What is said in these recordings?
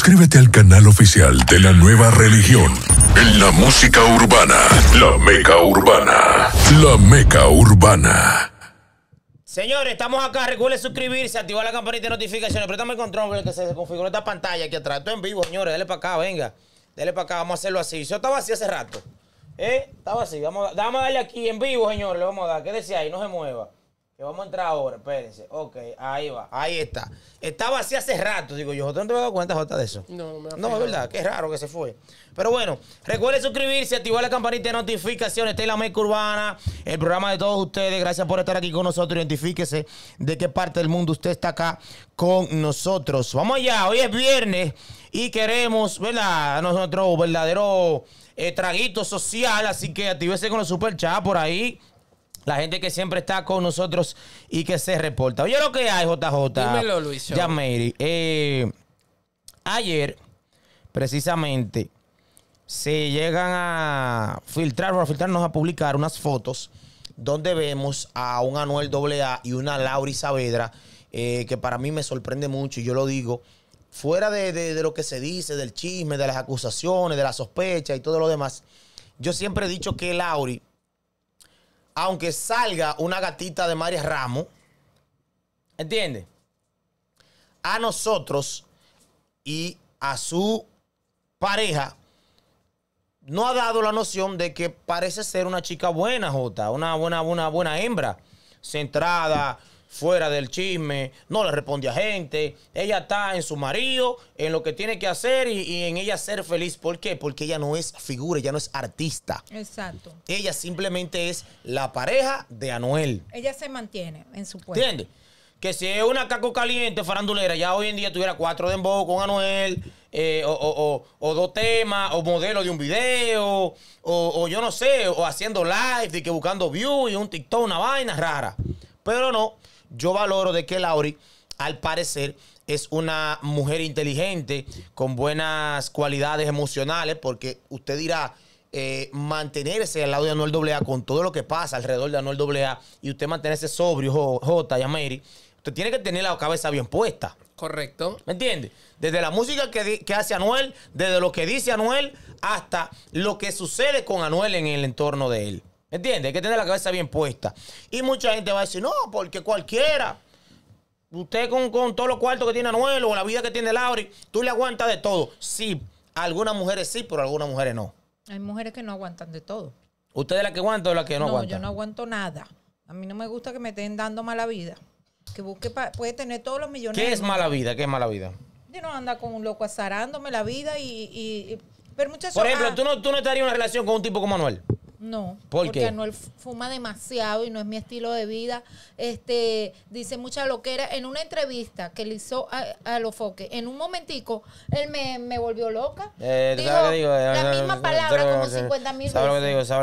Suscríbete al canal oficial de la nueva religión. En la música urbana, la meca urbana, la meca urbana. Señores, estamos acá. Recuerden suscribirse, activar la campanita de notificaciones. Préstame el control que se configuró esta pantalla aquí atrás. Estoy en vivo, señores. dale para acá, venga. dale para acá, vamos a hacerlo así. Yo estaba así hace rato. ¿Eh? Estaba así. Vamos, a darle aquí en vivo, señores. Le vamos a dar. decía ahí, no se mueva vamos a entrar ahora, espérense. Ok, ahí va, ahí está. Estaba así hace rato, digo yo. no te has dado cuenta, Jota, de eso? No, no me No, es verdad, qué raro que se fue. Pero bueno, recuerden suscribirse, activar la campanita de notificaciones. Esta es la Meca Urbana, el programa de todos ustedes. Gracias por estar aquí con nosotros. Identifíquese de qué parte del mundo usted está acá con nosotros. Vamos allá, hoy es viernes y queremos, ¿verdad? nosotros, verdadero eh, traguito social, así que actívese con los super chat por ahí. La gente que siempre está con nosotros y que se reporta. Oye, lo que hay, JJ. Dímelo, Luis. Ya, Mary. Eh, ayer, precisamente, se llegan a filtrar, o a filtrarnos a publicar unas fotos donde vemos a un Anuel AA y una Lauri Saavedra, eh, que para mí me sorprende mucho y yo lo digo, fuera de, de lo que se dice, del chisme, de las acusaciones, de la sospecha y todo lo demás, yo siempre he dicho que Lauri aunque salga una gatita de María Ramos, ¿entiendes? A nosotros y a su pareja no ha dado la noción de que parece ser una chica buena, Jota, una buena, buena buena hembra, centrada, fuera del chisme, no le responde a gente. Ella está en su marido, en lo que tiene que hacer y, en ella ser feliz. ¿Por qué? Porque ella no es figura, ella no es artista. Exacto. Ella simplemente es la pareja de Anuel. Ella se mantiene en su puesto. ¿Entiendes? Que si es una caco caliente farandulera, ya hoy en día tuviera cuatro de dembow con Anuel, eh, o, dos temas, o modelo de un video, o, yo no sé, o haciendo live, y que buscando views y un TikTok, una vaina rara. Pero no, yo valoro de que Lauri, al parecer, es una mujer inteligente, con buenas cualidades emocionales, porque usted dirá, eh, mantenerse al lado de Anuel AA con todo lo que pasa alrededor de Anuel AA y usted mantenerse sobrio, J y mary usted tiene que tener la cabeza bien puesta. Correcto. ¿Me entiende? Desde la música que, que, hace Anuel, desde lo que dice Anuel, hasta lo que sucede con Anuel en el entorno de él. ¿Entiendes? Hay que tener la cabeza bien puesta. Y mucha gente va a decir, no, porque cualquiera. Usted con, con todos los cuartos que tiene Anuel o la vida que tiene Lauri, tú le aguantas de todo. Sí, algunas mujeres sí, pero algunas mujeres no. Hay mujeres que no aguantan de todo. ¿Usted es la que aguanta o la que no, aguanta? No, yo no aguanto nada. A mí no me gusta que me estén dando mala vida. Que busque, puede tener todos los millones. ¿Qué es mala vida? ¿Qué es mala vida? Yo no anda con un loco azarándome la vida y... y, pero muchas Por ejemplo, ah. ¿tú, no, ¿tú no estarías en una relación con un tipo como Manuel? No, porque qué? fuma demasiado y no es mi estilo de vida. Este dice mucha loquera. En una entrevista que le hizo a, a Lofoque, en un momentico, él me, me volvió loca. dijo digo? la misma palabra como 50 mil veces. ¿Sabes lo que te digo? ¿Sabes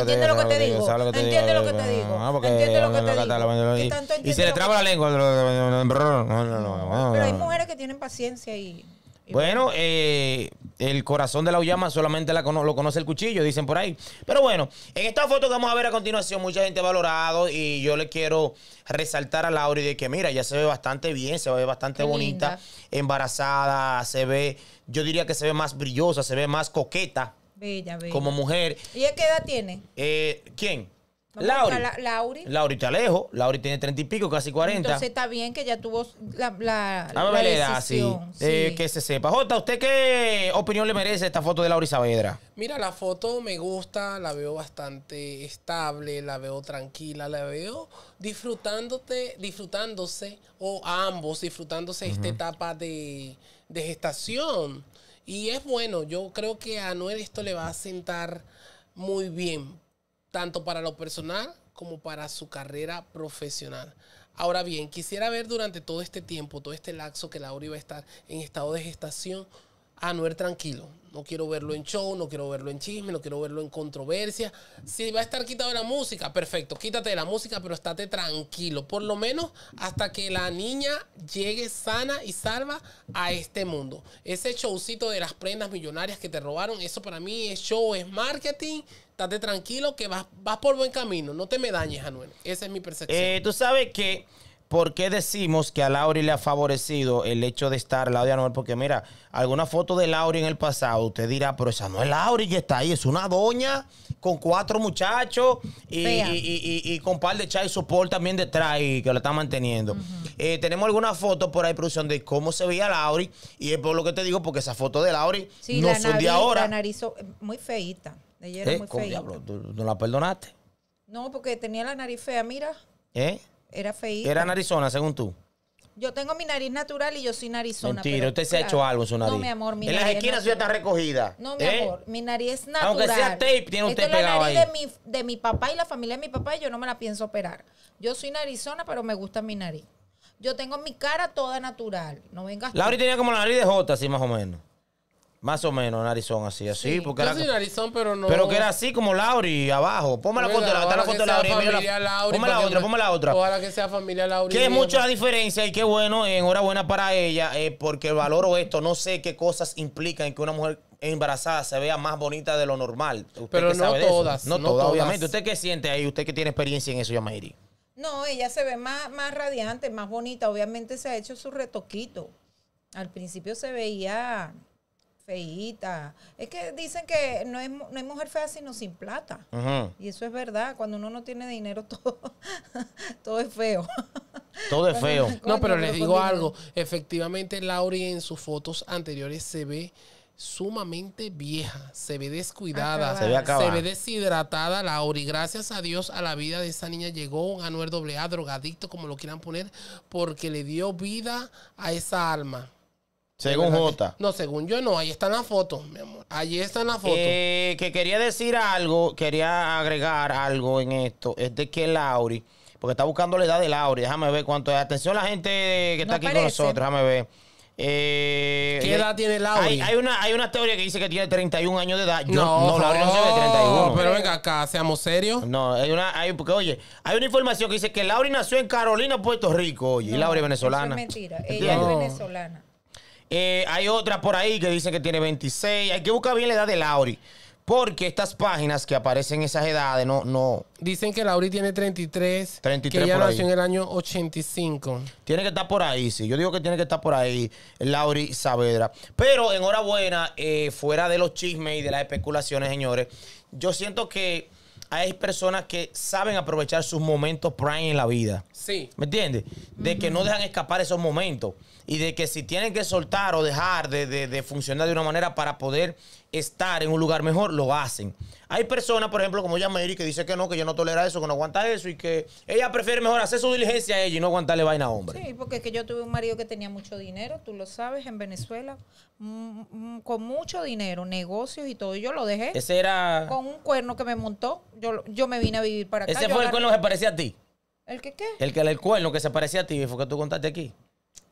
lo que te digo? ¿Sabes lo que te digo? ¿Entiendes lo que te digo? ¿Entiendes lo que te digo? ¿Entiendes lo que te digo? Y se le traba la lengua. No, no, no. Pero hay mujeres que tienen paciencia y... Bueno, eh, el corazón de la Ullama solamente la lo conoce el cuchillo, dicen por ahí. Pero bueno, en esta foto que vamos a ver a continuación, mucha gente valorado y yo le quiero resaltar a Lauri de que mira, ya se ve bastante bien, se ve bastante bonita, embarazada, se ve, yo diría que se ve más brillosa, se ve más coqueta. Como mujer. ¿Y qué edad tiene? Eh, ¿Quién? Lauri. La, Lauri. Lauri tiene treinta y pico, casi cuarenta. Entonces está bien que ya tuvo la, la, la ah, decisión. Eh, que se sepa. Jota, ¿usted qué opinión le merece esta foto de Lauri Saavedra? Mira, la foto me gusta, la veo bastante estable, la veo tranquila, la veo disfrutándote, disfrutándose, o ambos, disfrutándose esta etapa de, gestación. Y es bueno, yo creo que a Noel esto le va a sentar muy bien tanto para lo personal como para su carrera profesional. Ahora bien, quisiera ver durante todo este tiempo, todo este laxo que Laura iba a estar en estado de gestación, a Noel tranquilo. No quiero verlo en show, no quiero verlo en chisme, no quiero verlo en controversia. Si va a estar quitado de la música, perfecto, quítate de la música, pero estate tranquilo, por lo menos hasta que la niña llegue sana y salva a este mundo. Ese showcito de las prendas millonarias que te robaron, eso para mí es show, es marketing. Estate tranquilo que vas, vas por buen camino, no te me dañes, Anuel. Esa es mi percepción. Eh, tú sabes que... ¿Por qué decimos que a Lauri le ha favorecido el hecho de estar al lado de Anuel? Porque mira, alguna foto de Lauri en el pasado, usted dirá, pero esa no es Lauri, que está ahí, es una doña con cuatro muchachos y, con un con par de chai support también detrás y que la está manteniendo. Eh, tenemos alguna foto por ahí, producción, de cómo se veía Lauri y es por lo que te digo, porque esa foto de Lauri no la de ahora. La nariz eh, muy feita, Ella era eh, muy feíta. ¿No la perdonaste? No, porque tenía la nariz fea, mira. ¿Eh? Era feíta. Era narizona, según tú. Yo tengo mi nariz natural y yo soy narizona. Mentira, usted se ha hecho algo en su nariz. No, mi amor, mi en nariz. En las esquinas suya está recogida. No, mi ¿eh? amor, mi nariz es natural. Aunque sea tape, tiene usted Esto pegado ahí. Es la nariz De, mi, de mi papá y la familia de mi papá y yo no me la pienso operar. Yo soy narizona, pero me gusta mi nariz. Yo tengo mi cara toda natural. No vengas. Laura tenía como la nariz de J así más o menos. Más o menos, narizón así, así. porque pero no. Pero que era así como Lauri, abajo. con la foto de Lauri. Ponme la otra, ponme la otra. Ojalá que sea familia Lauri. Que mucha diferencia y qué bueno, enhorabuena para ella, eh, porque valoro esto. No sé qué cosas implican que una mujer embarazada se vea más bonita de lo normal. pero no, todas, no, todas. obviamente. ¿Usted qué siente ahí? ¿Usted que tiene experiencia en eso, Yamahiri. No, ella se ve más radiante, más bonita. Obviamente se ha hecho su retoquito. Al principio se veía feíta. Es que dicen que no, es, no es mujer fea sino sin plata. Y eso es verdad. Cuando uno no tiene dinero, todo, todo es feo. Todo es feo. No, pero les digo algo. Efectivamente, Lauri en sus fotos anteriores se ve sumamente vieja, se ve descuidada, se ve, deshidratada Lauri. Gracias a Dios a la vida de esa niña llegó un Anuel AA, drogadicto, como lo quieran poner, porque le dio vida a esa alma. Según J. No, según yo no. Ahí están las fotos, mi amor. Allí están las fotos. Eh, que quería decir algo, quería agregar algo en esto. Es de que Lauri, porque está buscando la edad de Lauri. Déjame ver cuánto es. Atención la gente que está aquí con nosotros. Déjame ver. Eh, ¿Qué edad tiene Lauri? Hay, hay, una, hay una teoría que dice que tiene 31 años de edad. Yo, no, no, no se ve 31. Pero venga acá, seamos serios. No, hay una, hay, porque oye, hay una información que dice que Lauri nació en Carolina, Puerto Rico, oye, y Lauri es venezolana. es mentira, ella es venezolana. Eh, hay otra por ahí que dice que tiene 26. Hay que buscar bien la edad de Lauri. Porque estas páginas que aparecen esas edades no. no Dicen que Lauri tiene 33. 33 que ella nació en el año 85. Tiene que estar por ahí, sí. Yo digo que tiene que estar por ahí, Lauri Saavedra. Pero enhorabuena, eh, fuera de los chismes y de las especulaciones, señores. Yo siento que hay personas que saben aprovechar sus momentos prime en la vida. Sí. ¿Me entiendes? De que no dejan escapar esos momentos. Y de que si tienen que soltar o dejar de, funcionar de una manera para poder estar en un lugar mejor, lo hacen. Hay personas, por ejemplo, como Mary, que dice que no, que yo no tolera eso, que no aguanta eso y que ella prefiere mejor hacer su diligencia a ella y no aguantarle vaina a hombre. Sí, porque es que yo tuve un marido que tenía mucho dinero, tú lo sabes, en Venezuela, mm, mm, con mucho dinero, negocios y todo. Y yo lo dejé. Ese era. Con un cuerno que me montó yo, yo me vine a vivir para acá. ¿Ese fue el cuerno que se parecía a ti? ¿El que qué? El que el cuerno que se parecía a ti, fue que tú contaste aquí.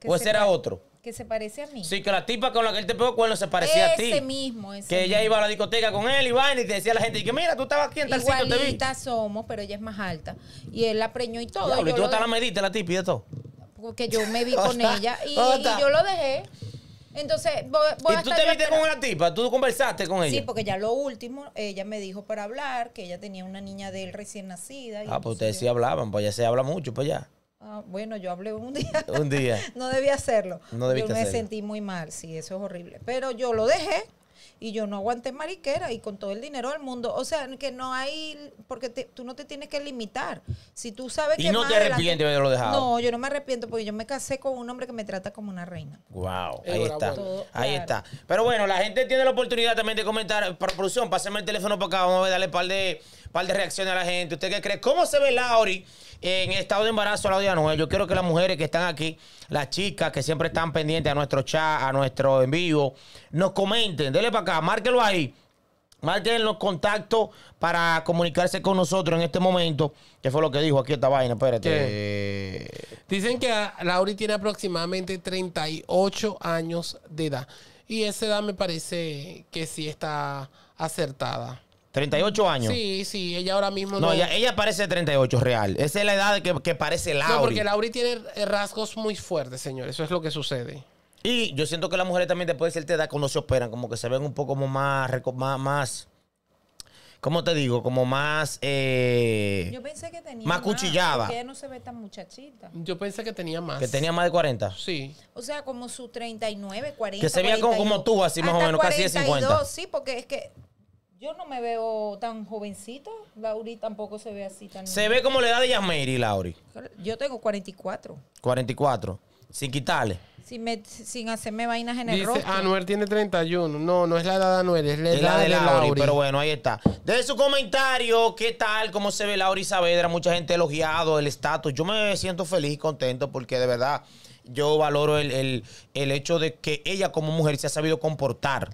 ¿O ese era otro? Que se parece a mí. Sí, que la tipa con la que él te pegó cuerno se parecía a ti. Ese mismo, ese Que ella iba a la discoteca con él y y te decía a la gente, que mira, tú estabas aquí en tal sitio, te vi. somos, pero ella es más alta. Y él la preñó y todo. y tú hasta la mediste, la tipa y de todo. Porque yo me vi con ella y yo lo dejé. Entonces, voy, voy ¿Y tú te viste con una tipa? ¿Tú conversaste con ella? Sí, porque ya lo último, ella me dijo para hablar que ella tenía una niña de él recién nacida. ah, pues ustedes sí hablaban, pues ya se habla mucho, pues ya. Ah, bueno, yo hablé un día. un día. no debía hacerlo. No yo me sentí muy mal, sí, eso es horrible. Pero yo lo dejé y yo no aguanté mariquera y con todo el dinero del mundo. O sea, que no hay, porque tú no te tienes que limitar. Si tú sabes que... Y no te arrepientes de haberlo dejado. No, yo no me arrepiento porque yo me casé con un hombre que me trata como una reina. Wow, eh, ahí está. ahí está. Pero bueno, la gente tiene la oportunidad también de comentar. Producción, páseme el teléfono para acá, vamos a darle un par de, par de reacciones a la gente. ¿Usted qué cree? ¿Cómo se ve Lauri? en estado de embarazo la Yo quiero que las mujeres que están aquí, las chicas que siempre están pendientes a nuestro chat, a nuestro en vivo, nos comenten. Dele para acá, márquelo ahí. Marquen los contactos para comunicarse con nosotros en este momento. ¿Qué fue lo que dijo aquí esta vaina? Espérate. dicen que Lauri tiene aproximadamente 38 años de edad. Y esa edad me parece que sí está acertada. 38 años. Sí, sí, ella ahora mismo. No, no... Ella, parece 38 real. Esa es la edad que, parece Lauri. No, porque Lauri tiene rasgos muy fuertes, señor. Eso es lo que sucede. Y yo siento que las mujeres también después de cierta edad cuando se operan, como que se ven un poco como más, más, ¿cómo te digo? Como más. Eh, yo pensé que tenía. Más, más cuchillada. Porque no se ve tan muchachita. Yo pensé que tenía más. Que tenía más de 40. Sí. O sea, como su 39, 40. Que se veía como, tú, así más o menos, casi de 50. Sí, porque es que yo no me veo tan jovencita. Lauri tampoco se ve así tan. Se ve como la edad de y Lauri. Yo tengo 44. 44. Sin quitarle. Sin, hacerme vainas en el Anuel tiene 31. No, no es la edad de Anuel, es la edad, de, Lauri, Pero bueno, ahí está. De su comentario, ¿qué tal? ¿Cómo se ve Lauri Saavedra? Mucha gente elogiado el estatus. Yo me siento feliz y contento porque de verdad yo valoro el, el, el hecho de que ella como mujer se ha sabido comportar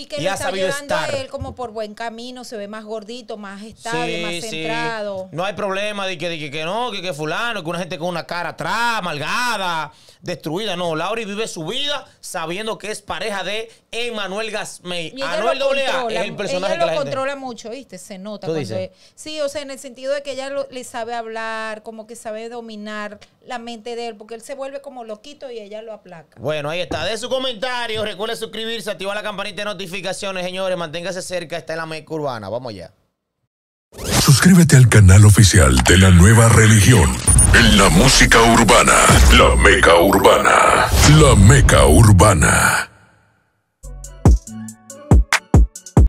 y que y está a él como por buen camino, se ve más gordito, más estable, más centrado. No hay problema de que, que, no, que, que, fulano, que una gente con una cara atrás, malgada, destruida. No, Lauri vive su vida sabiendo que es pareja de Emanuel Gasmey. Anuel AA es el personaje ella lo controla mucho, ¿viste? Se nota. Sí, o sea, en el sentido de que ella le sabe hablar, como que sabe dominar la mente de él, porque él se vuelve como loquito y ella lo aplaca. Bueno, ahí está. De su comentario, recuerda suscribirse, activar la campanita de noticias notificaciones, señores. Manténgase cerca, está en la meca urbana. Vamos ya. Suscríbete al canal oficial de la nueva religión. En la música urbana, la meca urbana, la meca urbana.